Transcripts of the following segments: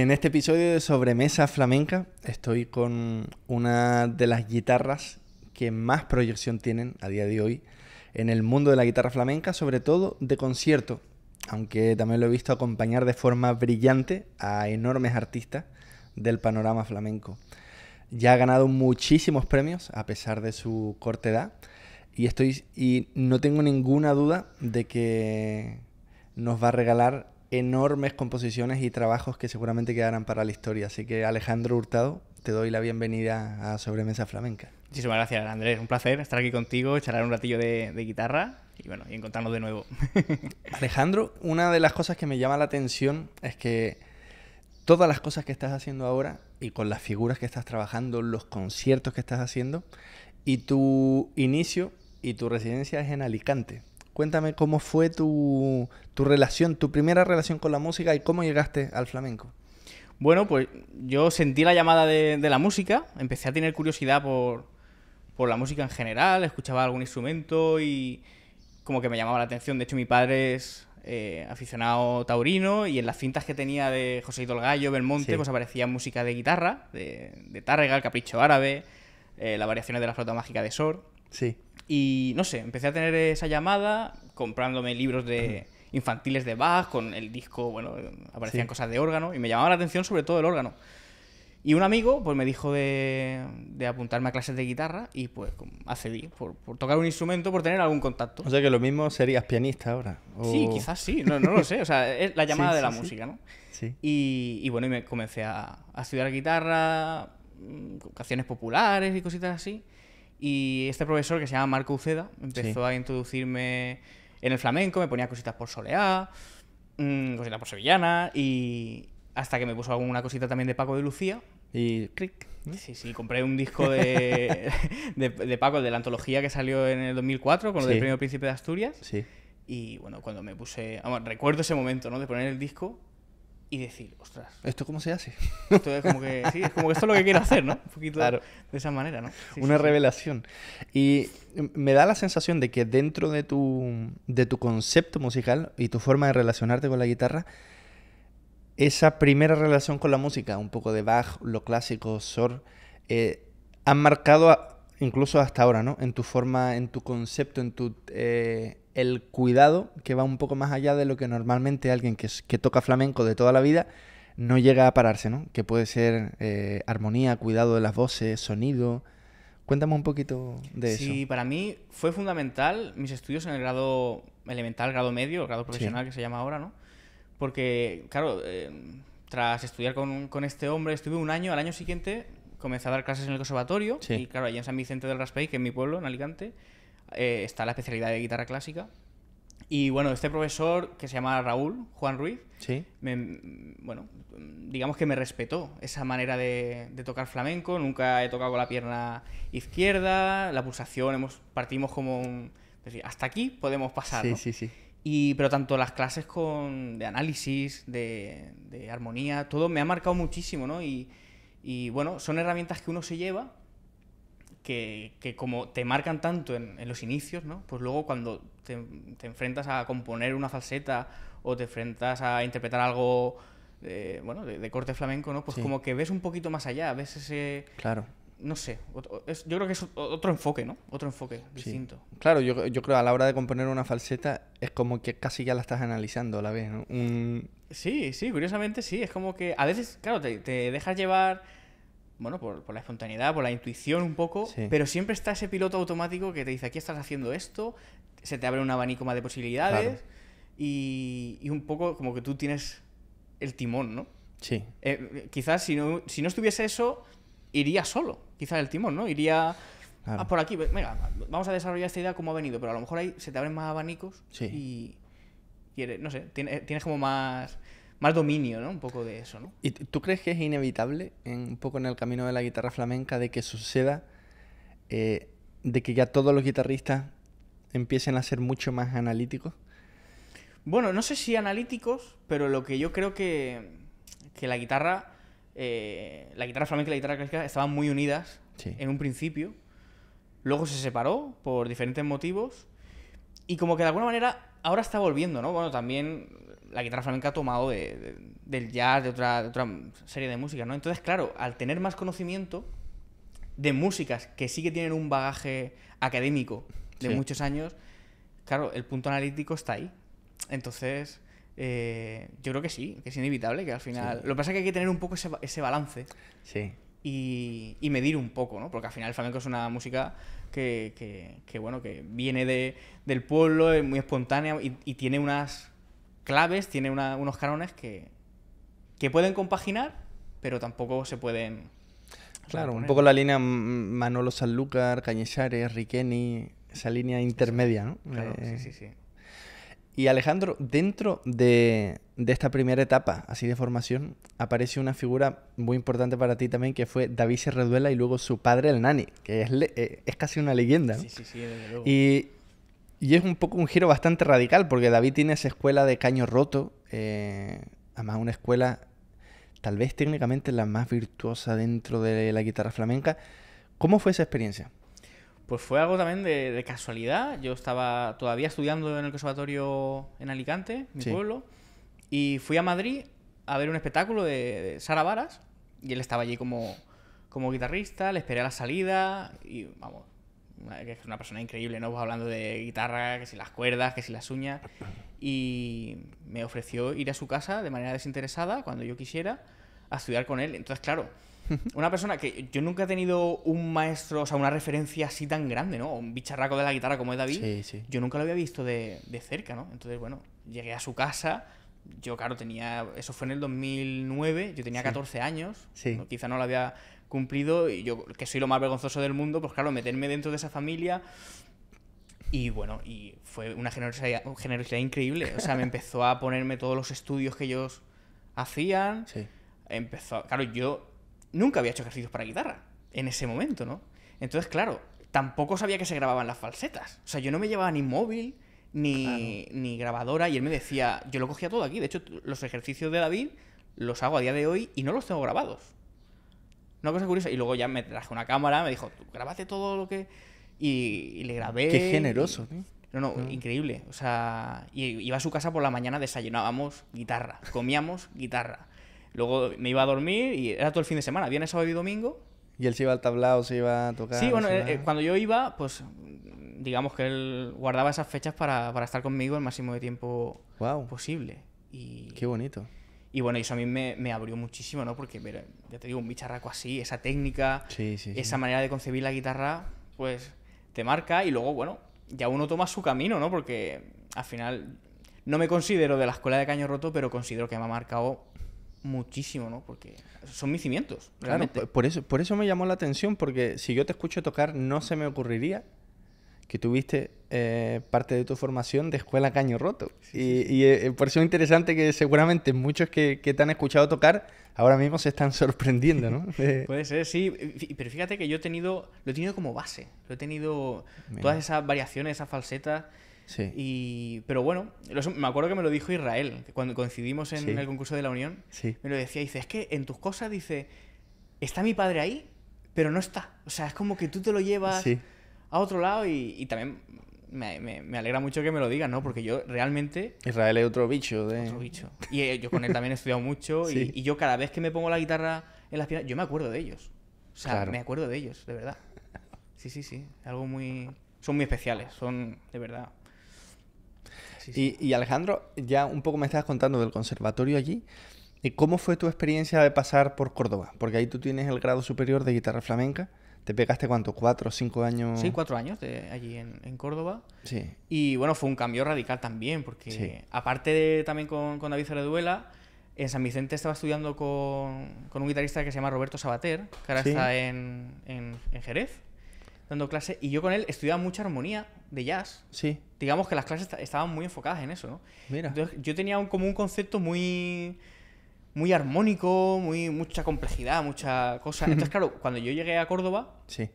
En este episodio de Sobremesa Flamenca estoy con una de las guitarras que más proyección tienen a día de hoy en el mundo de la guitarra flamenca, sobre todo de concierto, aunque también lo he visto acompañar de forma brillante a enormes artistas del panorama flamenco. Ya ha ganado muchísimos premios a pesar de su corta edad y, estoy, y no tengo ninguna duda de que nos va a regalar enormes composiciones y trabajos que seguramente quedarán para la historia. Así que Alejandro Hurtado, te doy la bienvenida a Sobremesa Flamenca. Muchísimas gracias, Andrés. Un placer estar aquí contigo, charlar un ratillo de, de guitarra y bueno, y encontrarnos de nuevo. Alejandro, una de las cosas que me llama la atención es que todas las cosas que estás haciendo ahora y con las figuras que estás trabajando, los conciertos que estás haciendo, y tu inicio y tu residencia es en Alicante. Cuéntame cómo fue tu, tu relación, tu primera relación con la música y cómo llegaste al flamenco. Bueno, pues yo sentí la llamada de, la música, empecé a tener curiosidad por, por, la música en general, escuchaba algún instrumento y como que me llamaba la atención. De hecho, mi padre es eh, aficionado taurino y en las cintas que tenía de José Hidalgo Gallo, Belmonte, pues aparecía música de guitarra, de, de el Capricho Árabe, eh, las variaciones de la flauta mágica de Sor. Y no sé, empecé a tener esa llamada comprándome libros de infantiles de Bach, con el disco, bueno, aparecían cosas de órgano, y me llamaba la atención sobre todo el órgano. Y un amigo pues me dijo de, de apuntarme a clases de guitarra y pues accedí por, tocar un instrumento, por tener algún contacto. O sea que lo mismo serías pianista ahora. Sí, quizás sí, no, no, lo sé, o sea, es la llamada de la música, ¿no? Sí. Y, bueno, y me comencé a, a estudiar guitarra, mm, canciones populares y cositas así. Y este profesor que se llama Marco Uceda empezó a introducirme en el flamenco, me ponía cositas por soleá, mm, cositas por sevillana y hasta que me puso alguna cosita también de Paco de Lucía. Y clic. Sí, sí, compré un disco de, de, de, Paco, de la antología que salió en el 2004 con lo del Premio Príncipe de Asturias. Y bueno, cuando me puse. recuerdo ese momento, ¿no? De poner el disco y decir, ostras. ¿Esto cómo se hace? Esto es como que, sí, es como que esto es lo que quiero hacer, ¿no? Un poquito de esa manera, ¿no? Una revelación. Y me da la sensación de que dentro de tu, de tu concepto musical y tu forma de relacionarte con la guitarra, esa primera relación con la música, un poco de Bach, lo clásico, Sor, eh, han marcado incluso hasta ahora, ¿no? En tu forma, en tu concepto, en tu... Eh, el cuidado que va un poco más allá de lo que normalmente alguien que, que toca flamenco de toda la vida no llega a pararse, ¿no? Que puede ser eh, armonía, cuidado de las voces, sonido. Cuéntame un poquito de eso. Sí, para mí fue fundamental mis estudios en el grado elemental, grado medio, grado profesional que se llama ahora, ¿no? Porque, claro, em, tras estudiar con, este hombre, estuve un año, al año siguiente comencé a dar clases en el conservatorio, y claro, allá en San Vicente del Raspey, que es mi pueblo, en Alicante, eh, está la especialidad de guitarra clásica. Y bueno, este profesor que se llama Raúl, Juan Ruiz, mm, bueno, digamos que me respetó esa manera de, tocar flamenco. Nunca he tocado con la pierna izquierda, la pulsación, hemos, partimos como hasta aquí podemos pasar. Sí, sí, sí. Y, pero tanto las clases con, de análisis, de, de armonía, todo me ha marcado muchísimo, ¿no? Y, y bueno, son herramientas que uno se lleva que, como te marcan tanto en, los inicios, ¿no? Pues luego cuando te, enfrentas a componer una falseta o te enfrentas a interpretar algo eh, de, bueno, de, corte flamenco, ¿no? Pues como que ves un poquito más allá, ves ese... Claro no sé, yo creo que es otro enfoque, ¿no? Otro enfoque distinto. Claro, yo, yo creo a la hora de componer una falseta es como que casi ya la estás analizando a la vez, ¿no? Sí, sí, curiosamente sí, es como que a veces, claro, te, te dejas llevar bueno, por, la espontaneidad, por la intuición un poco, pero siempre está ese piloto automático que te dice, aquí estás haciendo esto, se te abre un abanico más de posibilidades y, un poco como que tú tienes el timón, ¿no? Sí. Eh, quizás si no, si no estuviese eso, iría solo, quizás el timón, ¿no? Iría... Ah, por aquí, venga, vamos a desarrollar esta idea como ha venido, pero a lo mejor ahí se te abren más abanicos y, no sé, tienes como más más dominio, ¿no? Un poco de eso, ¿no? ¿Y tú crees que es inevitable, un poco en el camino de la guitarra flamenca, de que suceda, eh, de que ya todos los guitarristas empiecen a ser mucho más analíticos? Bueno, no sé si analíticos, pero lo que yo creo que, la guitarra, eh, la guitarra flamenca y la guitarra clásica estaban muy unidas en un principio. Luego se separó por diferentes motivos. Y como que de alguna manera ahora está volviendo, ¿no? Bueno, también la guitarra flamenca ha tomado del jazz, de otra, otra serie de música, ¿no? Entonces, claro, al tener más conocimiento de músicas que sí que tienen un bagaje académico de muchos años, claro, el punto analítico está ahí. Entonces, eh, yo creo que sí, que es inevitable, que al final... Lo que pasa es que hay que tener un poco ese, balance. Sí. Y, medir un poco, ¿no? Porque al final el flamenco es una música que, bueno, que viene de, del pueblo, es muy espontánea y tiene unas claves, tiene unos canones que, pueden compaginar, pero tampoco se pueden... Claro, un poco la línea Manolo Sanlúcar, Cañesares, Riqueni, esa línea intermedia, ¿no? Claro, eh, sí, sí, sí. Y Alejandro, dentro de, esta primera etapa, así de formación, aparece una figura muy importante para ti también, que fue David Serreduela y luego su padre, el Nani, que es, eh, casi una leyenda. Sí, sí, sí, desde luego. Y y es un poco un giro bastante radical, porque David tiene esa escuela de caño roto, eh, además una escuela tal vez técnicamente la más virtuosa dentro de la guitarra flamenca. ¿Cómo fue esa experiencia? Pues fue algo también de, casualidad. Yo estaba todavía estudiando en el conservatorio en Alicante, mi pueblo, y fui a Madrid a ver un espectáculo de, Sara Varas, y él estaba allí como, como guitarrista, le esperé a la salida, y vamos, que es una persona increíble, ¿no? Pues hablando de guitarra, que si las cuerdas, que si las uñas. Y me ofreció ir a su casa de manera desinteresada, cuando yo quisiera, a estudiar con él. Entonces, claro, una persona que yo nunca he tenido un maestro, o sea, una referencia así tan grande, ¿no? Un bicharraco de la guitarra como es David. Yo nunca lo había visto de, de, cerca, ¿no? Entonces, bueno, llegué a su casa. Yo, claro, tenía. Eso fue en el 2009, yo tenía 14 años. Quizá no lo había cumplido, y yo que soy lo más vergonzoso del mundo, pues claro, meterme dentro de esa familia. Y bueno, y fue una generosidad, generosidad increíble. O sea, me empezó a ponerme todos los estudios que ellos hacían. Sí. Empezó, claro, yo nunca había hecho ejercicios para guitarra en ese momento, ¿no? Entonces, claro, tampoco sabía que se grababan las falsetas. O sea, yo no me llevaba ni móvil, ni, ni grabadora, y él me decía, yo lo cogía todo aquí. De hecho, los ejercicios de David los hago a día de hoy y no los tengo grabados. Una cosa curiosa. Y luego ya me traje una cámara, me dijo, grabate todo lo que... Y, le grabé. Qué generoso, No, no, mm. increíble. O sea, iba a su casa por la mañana, desayunábamos guitarra, comíamos guitarra. Luego me iba a dormir y era todo el fin de semana, viernes, sábado y domingo. ¿Y él se iba al tablao, se iba a tocar? Sí, bueno, eh, eh, cuando yo iba, pues digamos que él guardaba esas fechas para, estar conmigo el máximo de tiempo posible. Y... Qué bonito. Y bueno, eso a mí me, abrió muchísimo, ¿no? Porque, ya te digo, un bicharraco así, esa técnica, esa manera de concebir la guitarra, pues te marca y luego, bueno, ya uno toma su camino, ¿no? Porque al final no me considero de la escuela de caño roto, pero considero que me ha marcado muchísimo, ¿no? Porque son mis cimientos. Realmente. Claro, por eso, por eso me llamó la atención, porque si yo te escucho tocar, no se me ocurriría que tuviste eh, parte de tu formación de escuela caño roto. y, eh, eh, por eso es interesante que seguramente muchos que, te han escuchado tocar ahora mismo se están sorprendiendo, ¿no? Puede ser, sí. Pero fíjate que yo he tenido, lo he tenido como base. Lo he tenido todas esas variaciones, esas falsetas. Sí. Y, pero bueno, me acuerdo que me lo dijo Israel, cuando coincidimos en el concurso de la Unión. Sí. Me lo decía, dice, es que en tus cosas, dice, está mi padre ahí, pero no está. O sea, es como que tú te lo llevas. Sí a otro lado y, también me, alegra mucho que me lo digan, ¿no? Porque yo realmente... Israel es otro bicho. De... Otro bicho. Y eh, yo con él también he estudiado mucho y, yo cada vez que me pongo la guitarra en las piernas, yo me acuerdo de ellos. O sea, me acuerdo de ellos, de verdad. Sí, sí, sí. Algo muy... Son muy especiales, son de verdad. Y, Alejandro, ya un poco me estabas contando del conservatorio allí. ¿Y ¿Cómo fue tu experiencia de pasar por Córdoba? Porque ahí tú tienes el grado superior de guitarra flamenca. ¿Te pegaste cuánto? ¿Cuatro, o cinco años? Sí, cuatro años allí en, Córdoba. Sí. Y bueno, fue un cambio radical también, porque aparte también con, con David Duela en San Vicente estaba estudiando con, un guitarrista que se llama Roberto Sabater, que ahora está en, Jerez, dando clase, y yo con él estudiaba mucha armonía de jazz. Sí. Digamos que las clases estaban muy enfocadas en eso, ¿no? Mira. yo tenía como un concepto muy muy armónico, muy, mucha complejidad, mucha cosa. Entonces, claro, cuando yo llegué a Córdoba. Sí.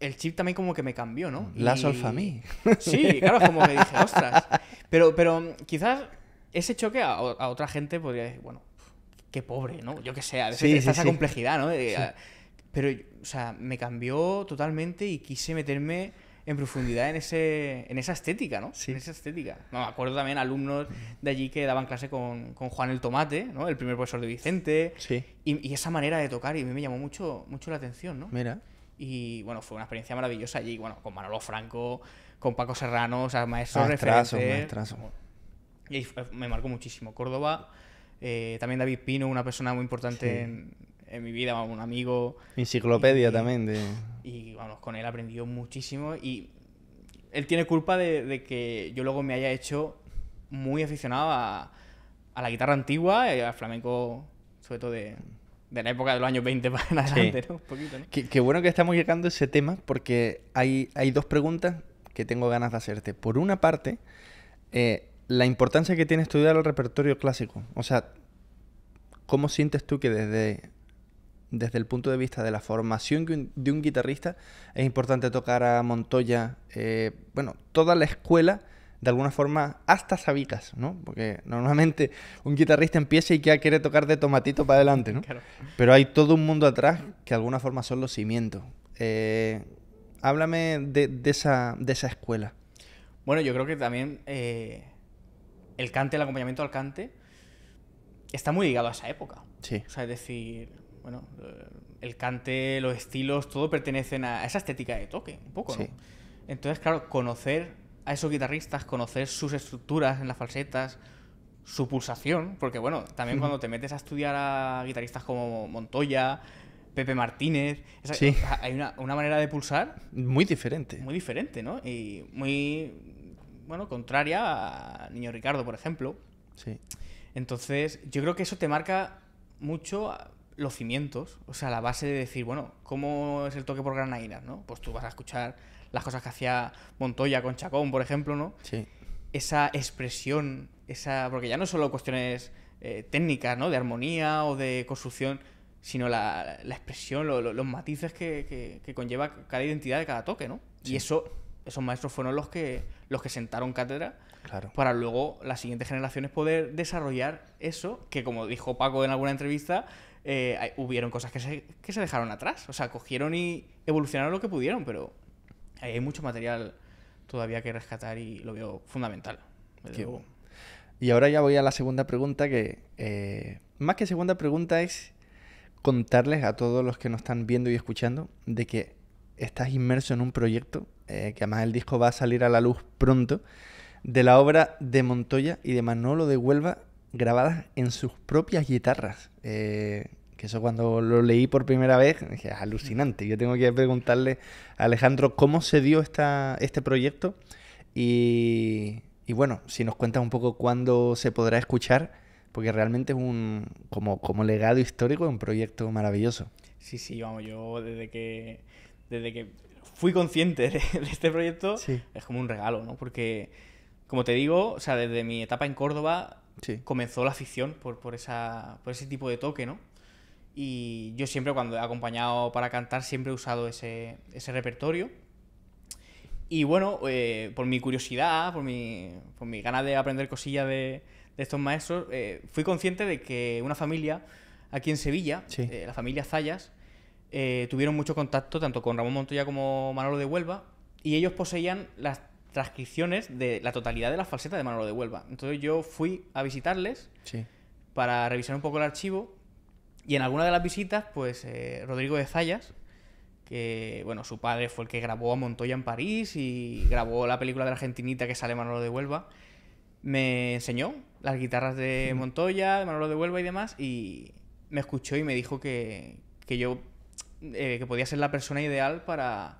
El chip también como que me cambió, ¿no? La solfa mí. Sí, claro, como que dije, ostras. Pero, pero quizás ese choque a, otra gente podría decir, bueno, qué pobre, ¿no? Yo qué sé, esa complejidad, ¿no? Pero, o sea, me cambió totalmente y quise meterme en profundidad en, ese, en esa estética, ¿no? Sí. En esa estética. me acuerdo también alumnos de allí que daban clase con, Juan el Tomate, ¿no? El primer profesor de Vicente. Sí. Y, esa manera de tocar, y a mí me llamó mucho, mucho la atención, ¿no? Mira. Y bueno, fue una experiencia maravillosa allí, bueno, con Manolo Franco, con Paco Serrano, o sea, maestros de Y ahí me marcó muchísimo. Córdoba, eh, también David Pino, una persona muy importante en en mi vida, un amigo. Enciclopedia también. De... Y vamos, con él aprendido muchísimo y él tiene culpa de, que yo luego me haya hecho muy aficionado a, la guitarra antigua y eh, al flamenco, sobre todo de, de la época de los años 20 para adelante, Un poquito, ¿no? Qué, bueno que estamos llegando a ese tema porque hay, hay dos preguntas que tengo ganas de hacerte. Por una parte, eh, la importancia que tiene estudiar el repertorio clásico. O sea, ¿cómo sientes tú que desde desde el punto de vista de la formación de un guitarrista, es importante tocar a Montoya, eh, bueno, toda la escuela, de alguna forma, hasta sabicas, ¿no? Porque normalmente un guitarrista empieza y ya quiere tocar de tomatito para adelante, ¿no? Pero hay todo un mundo atrás que de alguna forma son los cimientos. Eh, háblame de, esa, de, esa, escuela. Bueno, yo creo que también eh, el cante, el acompañamiento al cante, está muy ligado a esa época. Sí. O sea, es decir, bueno, eh, el cante, los estilos, todo pertenecen a esa estética de toque, un poco, ¿no? Entonces, claro, conocer a esos guitarristas, conocer sus estructuras en las falsetas, su pulsación, porque bueno, también cuando te metes a estudiar a guitarristas como Montoya, Pepe Martínez, hay una, una, manera de pulsar. Muy diferente. Muy diferente, ¿no? Y muy, bueno, contraria a Niño Ricardo, por ejemplo. Sí. Entonces, yo creo que eso te marca mucho los cimientos, o sea, la base de decir, bueno, ¿cómo es el toque por granainas, ¿no? Pues tú vas a escuchar las cosas que hacía Montoya con Chacón, por ejemplo, ¿no? Sí. Esa expresión, esa. Porque ya no solo cuestiones eh, técnicas, ¿no? De armonía o de construcción, sino la, expresión, los matices que, que, conlleva cada identidad de cada toque, ¿no? Y eso, esos maestros fueron los que, los que sentaron cátedra. Para luego las siguientes generaciones poder desarrollar eso, que como dijo Paco en alguna entrevista, eh, hubieron cosas que se, dejaron atrás. O sea, cogieron y evolucionaron lo que pudieron, pero hay mucho material todavía que rescatar y lo veo fundamental. Y ahora ya voy a la segunda pregunta que, eh, más que segunda pregunta es contarles a todos los que nos están viendo y escuchando de que estás inmerso en un proyecto, eh, que además el disco va a salir a la luz pronto, de la obra de Montoya y de Manolo de Huelva, grabadas en sus propias guitarras. Eh, que eso cuando lo leí por primera vez, dije, es alucinante. Yo tengo que preguntarle a Alejandro cómo se dio este proyecto y, bueno, si nos cuentas un poco cuándo se podrá escuchar, porque realmente es un, como, como legado histórico, un proyecto maravilloso. Sí, sí, vamos, yo desde que, desde que fui consciente de, este proyecto, es como un regalo, ¿no? Porque, como te digo, o sea, desde mi etapa en Córdoba comenzó la afición por, por, esa, por ese tipo de toque, ¿no? Y yo siempre, cuando he acompañado para cantar, siempre he usado ese, ese repertorio. Y bueno, eh, por mi curiosidad, por mi, por mi ganas de aprender cosillas de, estos maestros, eh, fui consciente de que una familia aquí en Sevilla, eh, la familia Zayas, tuvieron mucho contacto tanto con Ramón Montoya como Manolo de Huelva, y ellos poseían las transcripciones de la totalidad de la falsetas de Manolo de Huelva. Entonces yo fui a visitarles para revisar un poco el archivo y en alguna de las visitas, pues eh, Rodrigo de Zayas, que bueno, su padre fue el que grabó a Montoya en París y grabó la película de la Argentinita que sale Manolo de Huelva, me enseñó las guitarras de Montoya, de Manolo de Huelva y demás, y me escuchó y me dijo que, yo, eh, que podía ser la persona ideal para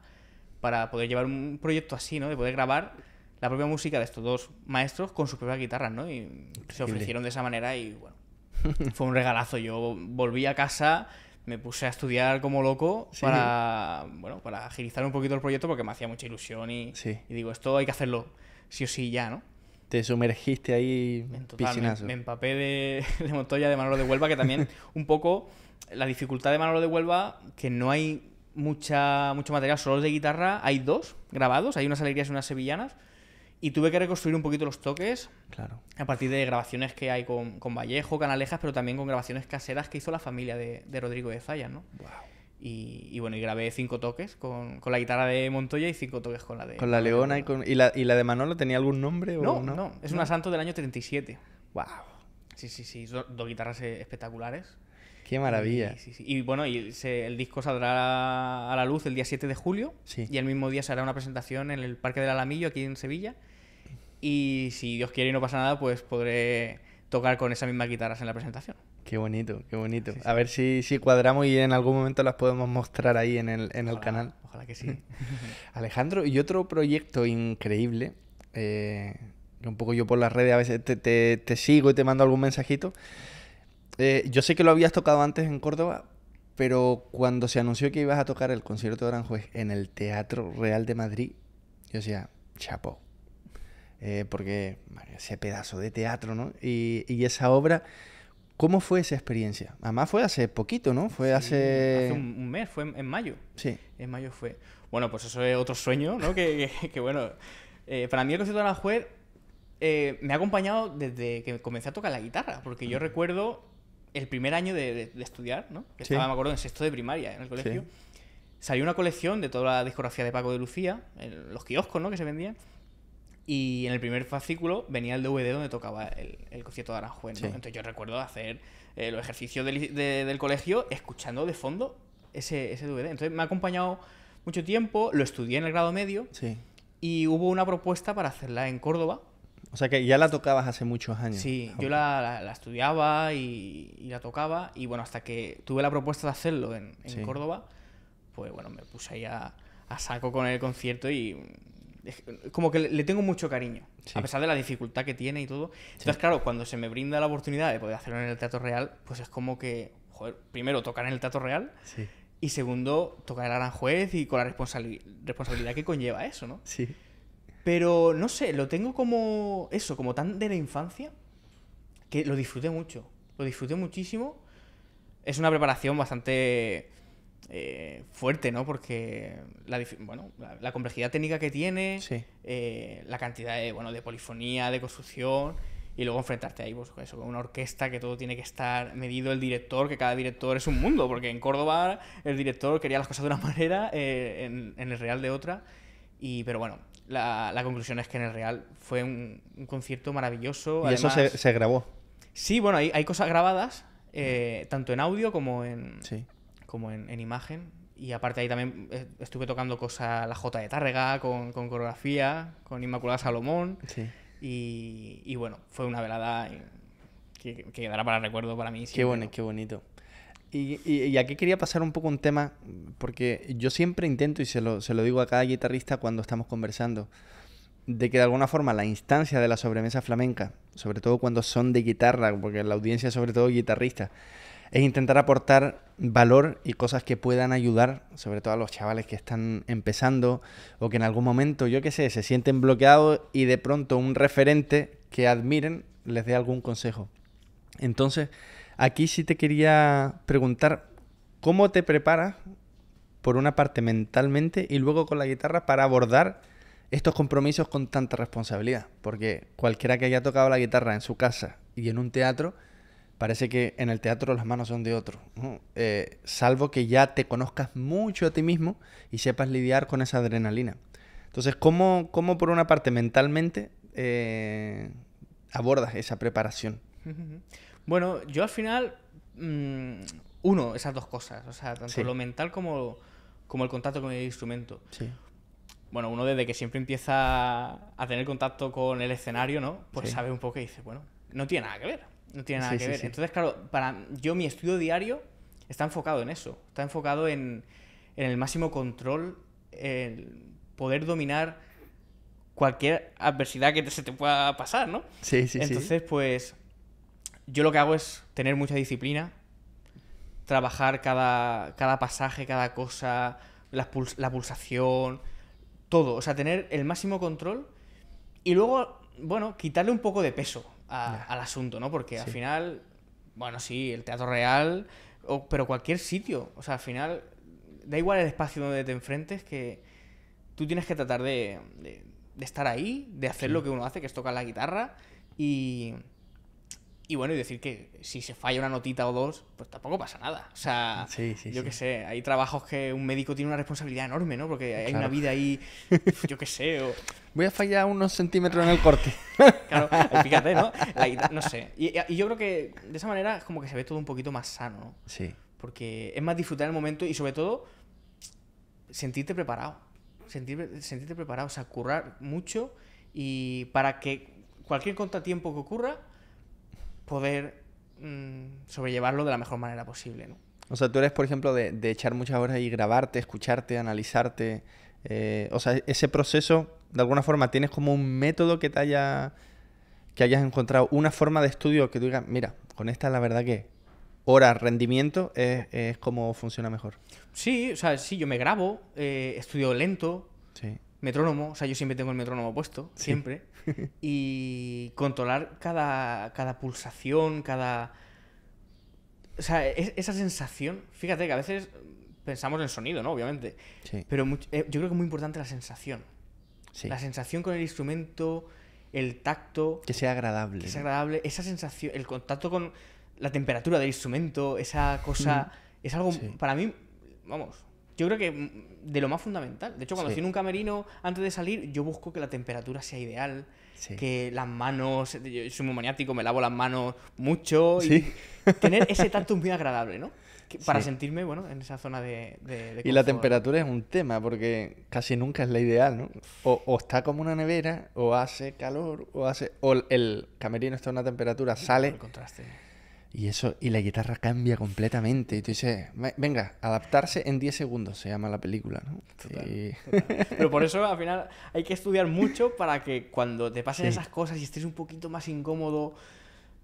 para poder llevar un proyecto así, ¿no? De poder grabar la propia música de estos dos maestros con sus propias guitarras, ¿no? Y se ofrecieron de esa manera y bueno, fue un regalazo. Yo volví a casa, me puse a estudiar como loco para, bueno, para agilizar un poquito el proyecto porque me hacía mucha ilusión y, digo, esto hay que hacerlo sí o sí ya, ¿no? Te sumergiste ahí en Me, empapé de, de Montoya, de Manolo de Huelva, que también un poco la dificultad de Manolo de Huelva, que no hay mucha, mucho material, solo de guitarra. Hay dos grabados, hay unas alegrías y unas sevillanas. Y tuve que reconstruir un poquito los toques. Claro. A partir de grabaciones que hay con, con Vallejo, Canalejas, pero también con grabaciones caseras que hizo la familia de, Rodrigo de Zaya ¿no? Y, bueno, y grabé cinco toques con, la guitarra de Montoya y cinco toques con la de. Con la Leona y con. ¿Y la, de Manolo tenía algún nombre? No, no, no. Es una Santo del año 37. ¡Wow! Sí, sí, sí. dos guitarras eh, espectaculares. Qué maravilla. Y bueno, y el disco saldrá a la luz el día 7 de julio. Y el mismo día se hará una presentación en el Parque del Alamillo, aquí en Sevilla. Y si Dios quiere y no pasa nada, pues podré tocar con esa misma guitarras en la presentación. Qué bonito, qué bonito. A ver si, cuadramos y en algún momento las podemos mostrar ahí en el, en el canal. Ojalá que sí. Alejandro, y otro proyecto increíble. Eh, un poco yo por las redes a veces te, te sigo y te mando algún mensajito. Eh, yo sé que lo habías tocado antes en Córdoba, pero cuando se anunció que ibas a tocar el concierto de Aranjuez en el Teatro Real de Madrid, yo decía, chapo. Eh, porque ese pedazo de teatro, ¿no? Y, esa obra, ¿cómo fue esa experiencia? Además fue hace poquito, ¿no? Fue hace... Hace un, mes, fue en, mayo. Sí. En mayo fue. Bueno, pues eso es otro sueño, ¿no? que, bueno, eh, para mí el concierto de Aranjuez me ha acompañado desde que comencé a tocar la guitarra, porque yo recuerdo el primer año de, estudiar, ¿no? Que estaba, me acuerdo, en sexto de primaria en el colegio. Salió una colección de toda la discografía de Paco de Lucía, en los kioscos, ¿no? Que se vendían. Y en el primer fascículo venía el DVD donde tocaba el, concierto de Aranjuez. Entonces yo recuerdo hacer eh, los ejercicios del, colegio escuchando de fondo ese, ese, DVD. Entonces me ha acompañado mucho tiempo, lo estudié en el grado medio y hubo una propuesta para hacerla en Córdoba o sea que ya la tocabas hace muchos años. Sí, ah, yo la, la, estudiaba y, la tocaba y bueno, hasta que tuve la propuesta de hacerlo en, Córdoba, pues bueno, me puse ahí a, saco con el concierto y como que le, tengo mucho cariño, a pesar de la dificultad que tiene y todo. Entonces, claro, cuando se me brinda la oportunidad de poder hacerlo en el Teatro Real, pues es como que, joder, primero tocar en el Teatro Real. Y segundo, tocar el Aranjuez y con la responsabilidad que conlleva eso, ¿no? Sí. Pero no sé, lo tengo como eso, como tan de la infancia, que lo disfruté mucho. Lo disfruté muchísimo. Es una preparación bastante eh, fuerte, ¿no? Porque la, bueno, la, complejidad técnica que tiene, eh, la cantidad de, bueno, de polifonía, de construcción, y luego enfrentarte ahí pues, eso, con una orquesta que todo tiene que estar medido, el director, que cada director es un mundo, porque en Córdoba el director quería las cosas de una manera, eh, en, en el Real de otra. Y, pero bueno, la, conclusión es que en el Real fue un, concierto maravilloso. Y eso se, grabó. Sí, bueno, hay, hay cosas grabadas, eh, tanto en audio como en, como en, imagen. Y aparte ahí también eh, estuve tocando cosas, la J de Tárrega, con, coreografía, con Inmaculada Salomón. Y, bueno, fue una velada que, que quedará para recuerdo para mí. Qué, bueno, qué bonito. Y, aquí quería pasar un poco un tema, porque yo siempre intento, y se lo, se lo digo a cada guitarrista cuando estamos conversando, de que de alguna forma la instancia de la sobremesa flamenca, sobre todo cuando son de guitarra, porque la audiencia es sobre todo guitarrista, es intentar aportar valor y cosas que puedan ayudar, sobre todo a los chavales que están empezando o que en algún momento, yo qué sé, se sienten bloqueados y de pronto un referente que admiren les dé algún consejo. Entonces, Aquí sí te quería preguntar, ¿cómo te preparas, por una parte mentalmente y luego con la guitarra, para abordar estos compromisos con tanta responsabilidad? Porque cualquiera que haya tocado la guitarra en su casa y en un teatro, parece que en el teatro las manos son de otro, eh, salvo que ya te conozcas mucho a ti mismo y sepas lidiar con esa adrenalina. Entonces, ¿cómo, cómo por una parte mentalmente eh, abordas esa preparación? Bueno, yo al final mm, uno esas dos cosas, o sea, tanto lo mental como, como el contacto con el instrumento. Bueno, uno desde que siempre empieza a tener contacto con el escenario, ¿no? Pues sabe un poco y dice, bueno, no tiene nada que ver, no tiene nada que ver. Entonces, claro, para yo mi estudio diario está enfocado en eso, está enfocado en, en el máximo control, el poder dominar cualquier adversidad que se te pueda pasar, ¿no? Sí, sí, Entonces, pues yo lo que hago es tener mucha disciplina, trabajar cada, cada pasaje, cada cosa, la, pulsación, todo. O sea, tener el máximo control y luego, bueno, quitarle un poco de peso al asunto, ¿no? Porque al final, bueno, sí, el teatro real, pero cualquier sitio. O sea, al final, da igual el espacio donde te enfrentes, que tú tienes que tratar de, estar ahí, de hacer lo que uno hace, que es tocar la guitarra y y bueno, y decir que si se falla una notita o dos, pues tampoco pasa nada. O sea, yo qué sé, hay trabajos que un médico tiene una responsabilidad enorme, ¿no? Porque hay una vida ahí, yo qué sé, Voy a fallar unos centímetros en el corte. claro, fíjate, ¿no? no sé. Y, yo creo que de esa manera es como que se ve todo un poquito más sano, ¿no? Sí. Porque es más disfrutar el momento y sobre todo sentirte preparado. Sentir, sentirte preparado, o sea, currar mucho y para que cualquier contratiempo que ocurra poder mm, sobrellevarlo de la mejor manera posible. ¿no? O sea, tú eres, por ejemplo, de, echar muchas horas y grabarte, escucharte, analizarte. Eh, o sea, ese proceso, de alguna forma, tienes como un método que te haya. que hayas encontrado, una forma de estudio que tú digas, mira, con esta la verdad que horas, rendimiento, es, como funciona mejor. Sí, o sea, sí, yo me grabo, eh, estudio lento. Sí metrónomo, o sea, yo siempre tengo el metrónomo puesto, siempre, y controlar cada, pulsación, cada... O sea, esa sensación, fíjate que a veces pensamos en el sonido, ¿no? Obviamente, sí. pero eh, yo creo que es muy importante la sensación. Sí. La sensación con el instrumento, el tacto... Que sea agradable. Que sea agradable, esa sensación, el contacto con la temperatura del instrumento, esa cosa... Es algo, para mí, vamos, yo creo que mm, de lo más fundamental. De hecho, cuando estoy en un camerino, antes de salir, yo busco que la temperatura sea ideal, que las manos, eh, yo soy muy maniático, me lavo las manos mucho y tener ese tacto muy agradable, ¿no? para sentirme, bueno, en esa zona de... de, y la temperatura es un tema, porque casi nunca es la ideal, ¿no? O, está como una nevera, o hace calor, o hace... el camerino está a una temperatura, sale... contraste y eso, y la guitarra cambia completamente. Y tú dices, venga, adaptarse en 10 segundos se llama la película, ¿no? Pero por eso al final hay que estudiar mucho para que cuando te pasen esas cosas y estés un poquito más incómodo,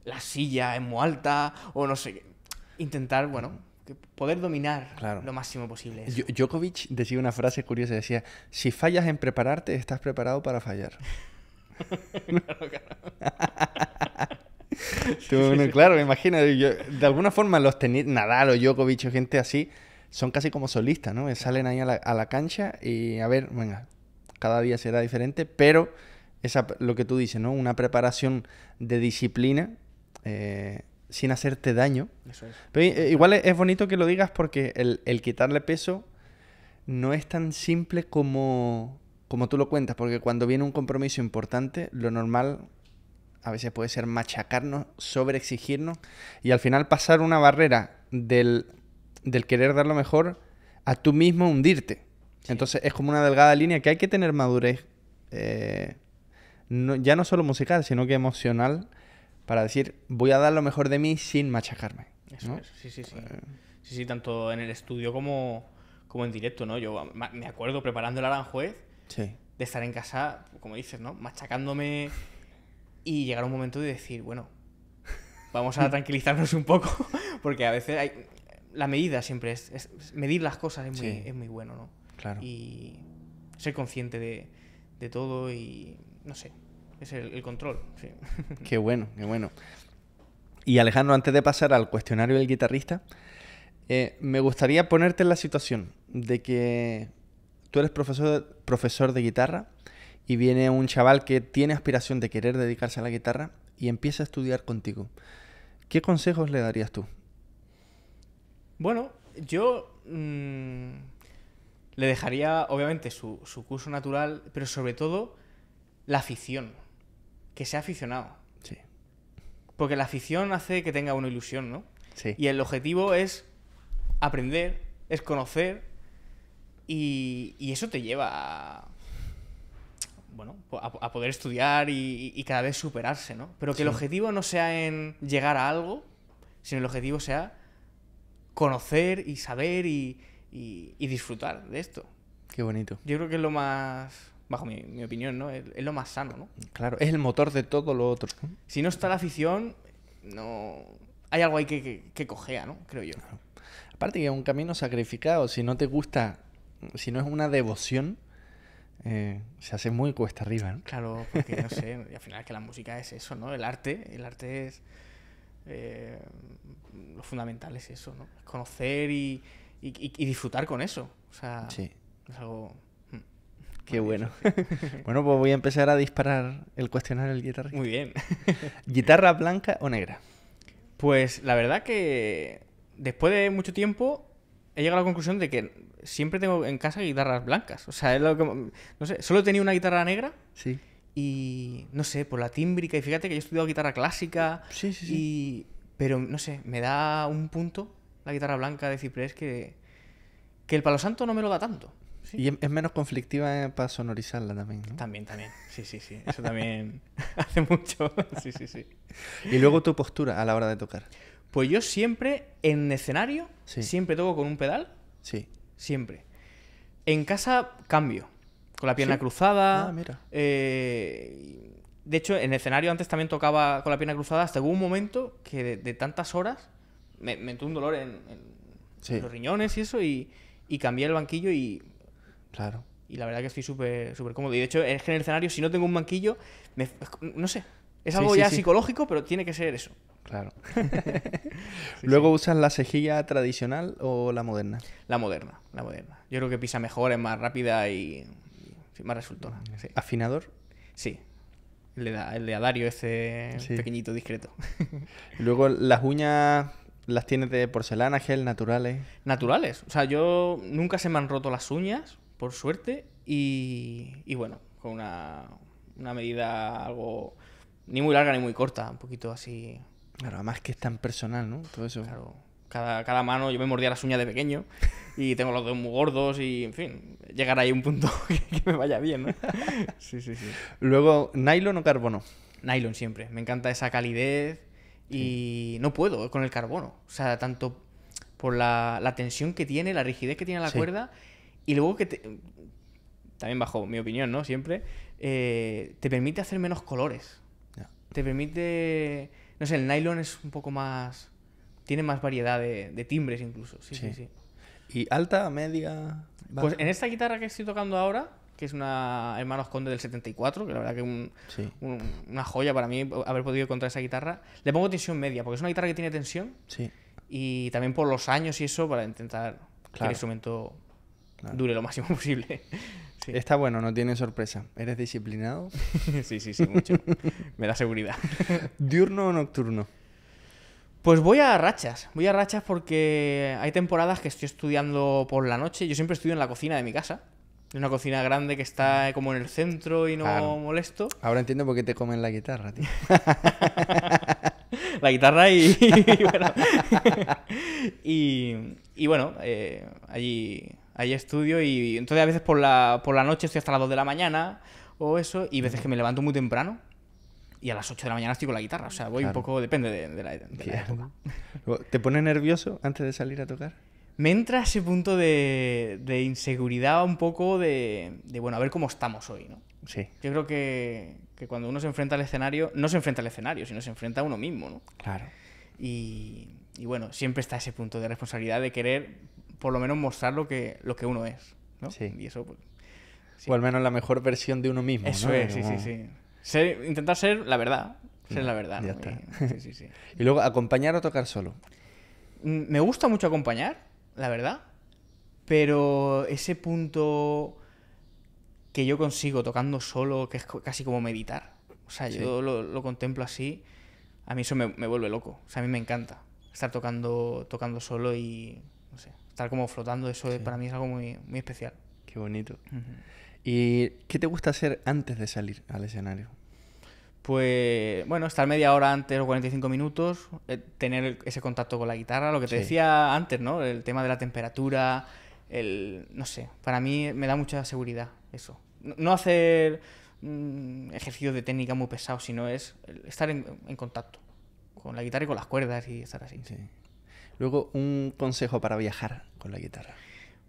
la silla es muy alta, o no sé, intentar, bueno, poder dominar lo máximo posible. Djokovic decía una frase curiosa, decía, si fallas en prepararte, estás preparado para fallar. claro, me imagino. de alguna forma, los tenis, Nadal o Djokovic o gente así, son casi como solistas, ¿no? Salen ahí a la, cancha y a ver, venga, cada día será diferente, pero esa, lo que tú dices, ¿no? Una preparación de disciplina eh, sin hacerte daño. Eh, igual es, bonito que lo digas porque el, el, quitarle peso no es tan simple como, como tú lo cuentas, porque cuando viene un compromiso importante, lo normal a veces puede ser machacarnos, sobreexigirnos y al final pasar una barrera del, querer dar lo mejor a tú mismo hundirte. Entonces es como una delgada línea que hay que tener madurez, eh, ya no solo musical, sino que emocional, para decir voy a dar lo mejor de mí sin machacarme. Eso, sí, sí, sí. Eh. Sí, sí, tanto en el estudio como, como en directo, ¿no? Yo me acuerdo preparando el Aranjuez de estar en casa, como dices, ¿no? Machacándome y llegar a un momento de decir, bueno, vamos a tranquilizarnos un poco, porque a veces hay, la medida siempre es, medir las cosas es muy, es muy bueno, ¿no? Claro. Y ser consciente de, todo y, no sé, es el, control. Sí. Qué bueno, qué bueno. Y Alejandro, antes de pasar al cuestionario del guitarrista, eh, me gustaría ponerte en la situación de que tú eres profesor, profesor de guitarra y viene un chaval que tiene aspiración de querer dedicarse a la guitarra y empieza a estudiar contigo. ¿Qué consejos le darías tú? Bueno, yo mm, le dejaría, obviamente, su, curso natural, pero sobre todo la afición. Que sea aficionado. Sí. Porque la afición hace que tenga una ilusión, ¿no? Sí. Y el objetivo es aprender, es conocer, y, y eso te lleva a bueno, a, poder estudiar y, cada vez superarse, ¿no? Pero que el objetivo no sea en llegar a algo, sino el objetivo sea conocer y saber y, y, disfrutar de esto. Qué bonito. Yo creo que es lo más, bajo mi, opinión, ¿no? Es, lo más sano, ¿no? Claro, es el motor de todo lo otro. Si no está la afición, no... Hay algo ahí que, cojea, ¿no? Creo yo. Aparte que es un camino sacrificado. Si no te gusta, si no es una devoción, eh, se hace muy cuesta arriba, ¿no? Claro, porque no sé, al final que la música es eso, ¿no? El arte, el arte es... Eh, lo fundamental es eso, ¿no? Conocer y, disfrutar con eso. O sea, sí. es algo... Mm, Qué bueno. bueno, pues voy a empezar a disparar el cuestionario del guitarra. Muy bien. ¿Guitarra blanca o negra? Pues la verdad que después de mucho tiempo he llegado a la conclusión de que siempre tengo en casa guitarras blancas. O sea, es lo que, no sé, solo tenía una guitarra negra. Sí. Y no sé, por la tímbrica. Y fíjate que yo he estudiado guitarra clásica. Sí, Y, pero no sé, me da un punto la guitarra blanca de Ciprés que, el Palo Santo no me lo da tanto. Y es menos conflictiva eh, para sonorizarla también, También, también. Sí, sí, sí. Eso también hace mucho. sí, sí, sí. Y luego tu postura a la hora de tocar. Pues yo siempre, en escenario, siempre toco con un pedal. Sí. Siempre. En casa cambio. Con la pierna cruzada. Ah, mira. Eh, de hecho, en escenario antes también tocaba con la pierna cruzada. Hasta hubo un momento que de, tantas horas me, un dolor en, los riñones y eso. Y, cambié el banquillo y. Claro. Y la verdad que estoy súper cómodo. Y de hecho, es que en el escenario, si no tengo un banquillo, no sé. Es algo ya psicológico, pero tiene que ser eso. Claro. Luego usas la cejilla tradicional o la moderna? La moderna, la moderna. Yo creo que pisa mejor, es más rápida y, más resultona. Mm, ¿Afinador? Sí. El de, el de Adario, ese pequeñito, discreto. Luego las uñas las tienes de porcelana, gel, naturales. Naturales. O sea, yo nunca se me han roto las uñas, por suerte. Y, bueno, con una, una medida algo ni muy larga ni muy corta, un poquito así Claro, además que es tan personal, ¿no? Todo eso. Claro. Cada, mano, yo me mordía las uñas de pequeño y tengo los dedos muy gordos y, en fin, llegar ahí a un punto que, me vaya bien, ¿no? sí, sí, sí. Luego, nylon o carbono. Nylon siempre. Me encanta esa calidez y no puedo con el carbono. O sea, tanto por la, tensión que tiene, la rigidez que tiene la cuerda y luego que también bajo mi opinión, ¿no? Siempre, eh, te permite hacer menos colores. Te permite no sé, el nylon es un poco más. Tiene más variedad de, timbres incluso. Sí, sí, sí, ¿Y alta, media? Pues en esta guitarra que estoy tocando ahora, que es una Hermanos Conde del 74, que la verdad que es una joya para mí haber podido encontrar esa guitarra, le pongo tensión media, porque es una guitarra que tiene tensión. Sí. Y también por los años y eso, para intentar que el instrumento dure lo máximo posible. Está bueno, no tiene sorpresa. ¿Eres disciplinado? sí, sí, sí, mucho. Me da seguridad. ¿Diurno o nocturno? Pues voy a rachas. Voy a rachas porque hay temporadas que estoy estudiando por la noche. Yo siempre estudio en la cocina de mi casa. En una cocina grande que está ah. como en el centro y no molesto. Ahora entiendo por qué te comen la guitarra, tío. la guitarra y. y bueno. Eh, allí Ahí estudio y entonces a veces por la, por la noche estoy hasta las 2 de la mañana o eso, y veces que me levanto muy temprano y a las 8 de la mañana estoy con la guitarra. O sea, voy un poco, depende de, la, de ¿Te pone nervioso antes de salir a tocar? Me entra ese punto de, inseguridad un poco de, bueno, a ver cómo estamos hoy, ¿no? Sí. Yo creo que, cuando uno se enfrenta al escenario, no se enfrenta al escenario, sino se enfrenta a uno mismo, ¿no? Claro. Y, y bueno, siempre está ese punto de responsabilidad de querer por lo menos mostrar lo que, lo que uno es, ¿no? Sí. Y eso, pues, O al menos la mejor versión de uno mismo, Eso es, sí, sí, sí. intentar ser la verdad, ser la verdad. Ya está. Y, sí, sí, y luego, ¿acompañar o tocar solo? Mm, me gusta mucho acompañar, la verdad, pero ese punto que yo consigo tocando solo, que es casi como meditar. O sea, yo lo, contemplo así, a mí eso me, vuelve loco. O sea, a mí me encanta estar tocando, tocando solo y no sé, estar como flotando, eso para mí es algo muy, muy especial. Qué bonito. ¿Y qué te gusta hacer antes de salir al escenario? Pues bueno, estar media hora antes o 45 minutos, eh, tener ese contacto con la guitarra, lo que te decía antes, ¿no? El tema de la temperatura, el, no sé, para mí me da mucha seguridad eso. No, hacer mm, ejercicios de técnica muy pesados, sino es estar en, contacto con la guitarra y con las cuerdas y estar así. Luego, un consejo para viajar con la guitarra.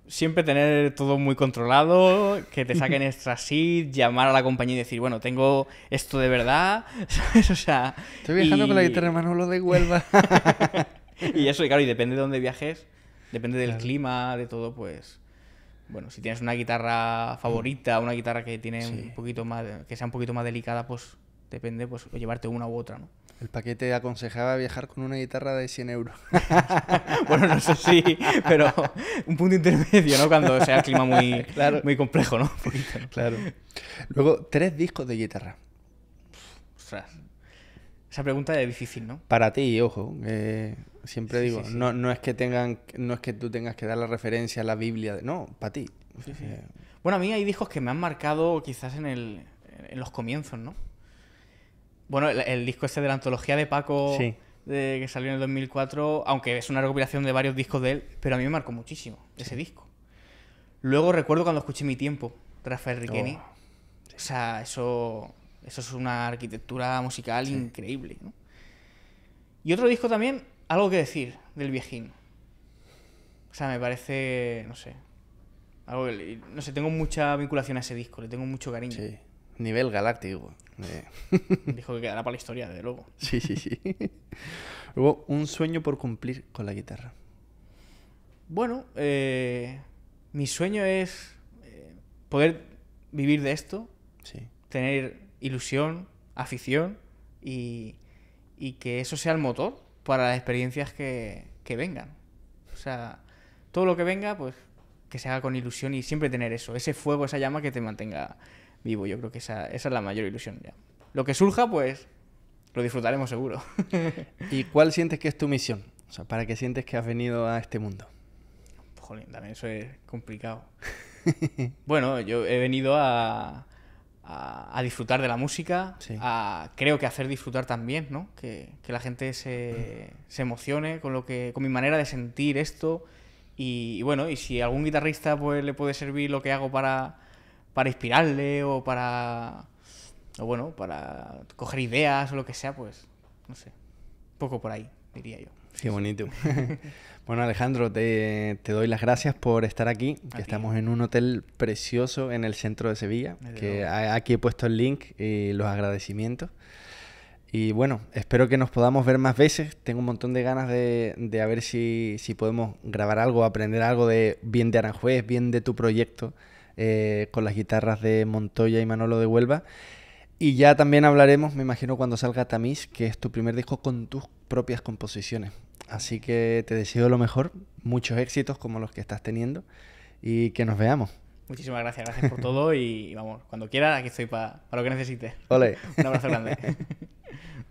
Siempre tener todo muy controlado, que te saquen extra seat, llamar a la compañía y decir, bueno, tengo esto de verdad, O sea... Estoy viajando con la guitarra Manolo de Huelva. y eso, claro, y depende de dónde viajes, depende del clima, de todo, pues... Bueno, si tienes una guitarra mm. favorita, una guitarra que tiene un poquito más, que sea un poquito más delicada, pues depende, pues llevarte una u otra, ¿no? El paquete aconsejaba viajar con una guitarra de 100 euros. bueno, no sé si, pero un punto intermedio, ¿no? Cuando sea el clima muy, muy complejo, ¿no? Claro. Luego, tres discos de guitarra. Ostras. Esa pregunta es difícil, ¿no? Para ti, ojo. siempre digo, No, no, es que tengan, no es que tú tengas que dar la referencia a la Biblia. No, para ti. Eh, bueno, a mí hay discos que me han marcado quizás en, el, en los comienzos, ¿no? Bueno, el, disco este de la antología de Paco, de, que salió en el 2004, aunque es una recopilación de varios discos de él, pero a mí me marcó muchísimo ese disco. Luego recuerdo cuando escuché Mi Tiempo, Rafael Riqueni. Oh. O sea, eso, eso es una arquitectura musical increíble. Y otro disco también, algo que decir del viejín. O sea, me parece, no sé. Algo no sé, tengo mucha vinculación a ese disco, le tengo mucho cariño. Nivel galáctico. Eh. Dijo que quedará para la historia, de luego. Sí, sí, sí. luego, un sueño por cumplir con la guitarra. Bueno, eh, mi sueño es eh, poder vivir de esto, tener ilusión, afición y, que eso sea el motor para las experiencias que, que vengan. O sea, todo lo que venga, pues que se haga con ilusión y siempre tener eso, ese fuego, esa llama que te mantenga vivo. Yo creo que esa, esa es la mayor ilusión ya. Lo que surja, pues lo disfrutaremos seguro. ¿Y cuál sientes que es tu misión? O sea, ¿para qué sientes que has venido a este mundo? Jolín, también eso es complicado. bueno, yo he venido a, a, disfrutar de la música, a creo que hacer disfrutar también, ¿no? Que, que la gente se, se, emocione con lo que, con mi manera de sentir esto. Y, bueno, y si a algún guitarrista pues, le puede servir lo que hago para, para inspirarle o para. O bueno, para coger ideas o lo que sea, pues. No sé. Poco por ahí, diría yo. Qué bonito. bueno, Alejandro, te, doy las gracias por estar aquí, estamos en un hotel precioso en el centro de Sevilla, que aquí he puesto el link y los agradecimientos. Y bueno, espero que nos podamos ver más veces. Tengo un montón de ganas de, de ver si, si podemos grabar algo, aprender algo de bien de Aranjuez, bien de tu proyecto. Eh, con las guitarras de Montoya y Manolo de Huelva. Y ya también hablaremos, me imagino, cuando salga Tamis, que es tu primer disco con tus propias composiciones. Así que te deseo lo mejor, muchos éxitos como los que estás teniendo y que nos veamos. Muchísimas gracias, gracias por todo y vamos, cuando quiera, aquí estoy para lo que necesites. Ole. Un abrazo grande.